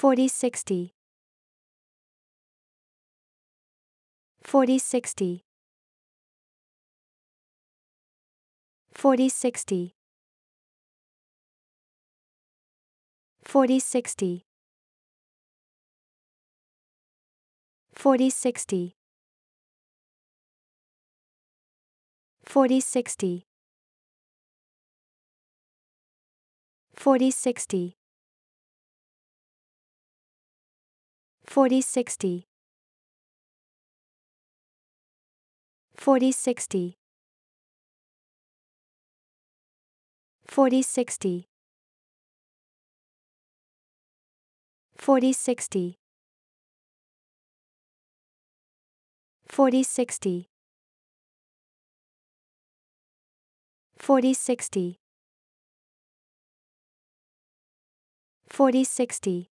4060 4060 4060 4060 4060 4060 4060 4060 4060 4060 4060 4060 4060 4060